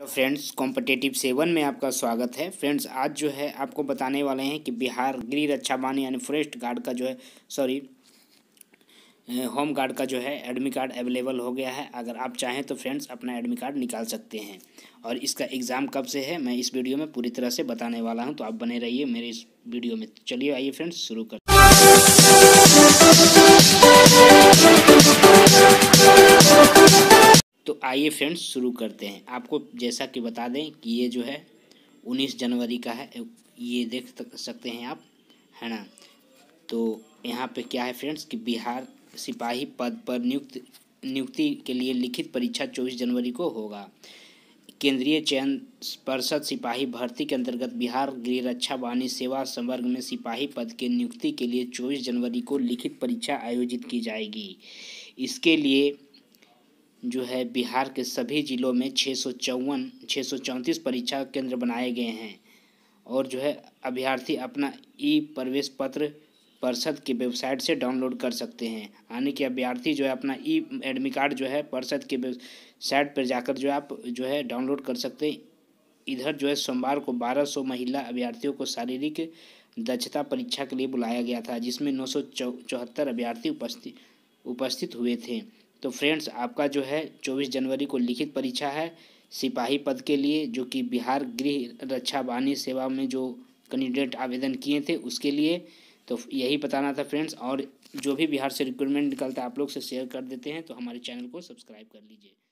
hello friends competitive seven में आपका स्वागत है फ्रेंड्स आज जो है आपको बताने वाले हैं कि बिहार गृह रक्षा बान यानी फॉरेस्ट गार्ड का जो है सॉरी होम गार्ड का जो है एडमिट कार्ड अवेलेबल हो गया है अगर आप चाहें तो फ्रेंड्स अपना एडमिट कार्ड निकाल सकते हैं और इसका एग्ज़ाम कब से है मैं इस वीडियो में पूरी तरह से बताने वाला हूँ तो आप बने रहिए मेरे इस वीडियो में चलिए आइए फ्रेंड्स शुरू कर आइए फ्रेंड्स शुरू करते हैं आपको जैसा कि बता दें कि ये जो है उन्नीस जनवरी का है ये देख सकते हैं आप है ना तो यहाँ पे क्या है फ्रेंड्स कि बिहार सिपाही पद पर नियुक्त नियुक्ति के लिए लिखित परीक्षा चौबीस जनवरी को होगा केंद्रीय चयन पर्षद सिपाही भर्ती के अंतर्गत बिहार गृह रक्षा वाणी सेवा संवर्ग में सिपाही पद के नियुक्ति के लिए चौबीस जनवरी को लिखित परीक्षा आयोजित की जाएगी इसके लिए जो है बिहार के सभी ज़िलों में छः सौ चौवन छः सौ चौंतीस परीक्षा केंद्र बनाए गए हैं और जो है अभ्यर्थी अपना ई प्रवेश पत्र पर्षद की वेबसाइट से डाउनलोड कर सकते हैं यानी कि अभ्यर्थी जो है अपना ई एडमिट कार्ड जो है पर्षद की वेबसाइट पर जाकर जो आप जो है डाउनलोड कर सकते हैं इधर जो है सोमवार को बारह सौ महिला अभ्यर्थियों को शारीरिक दक्षता परीक्षा के लिए बुलाया गया था जिसमें नौ सौ चौहत्तर अभ्यर्थी उपस्थित उपस्थित हुए थे तो फ्रेंड्स आपका जो है चौबीस जनवरी को लिखित परीक्षा है सिपाही पद के लिए जो कि बिहार गृह रक्षा वाणी सेवा में जो कैंडिडेट आवेदन किए थे उसके लिए तो यही बताना था फ्रेंड्स और जो भी बिहार से रिक्रूटमेंट निकलता है आप लोग से शेयर कर देते हैं तो हमारे चैनल को सब्सक्राइब कर लीजिए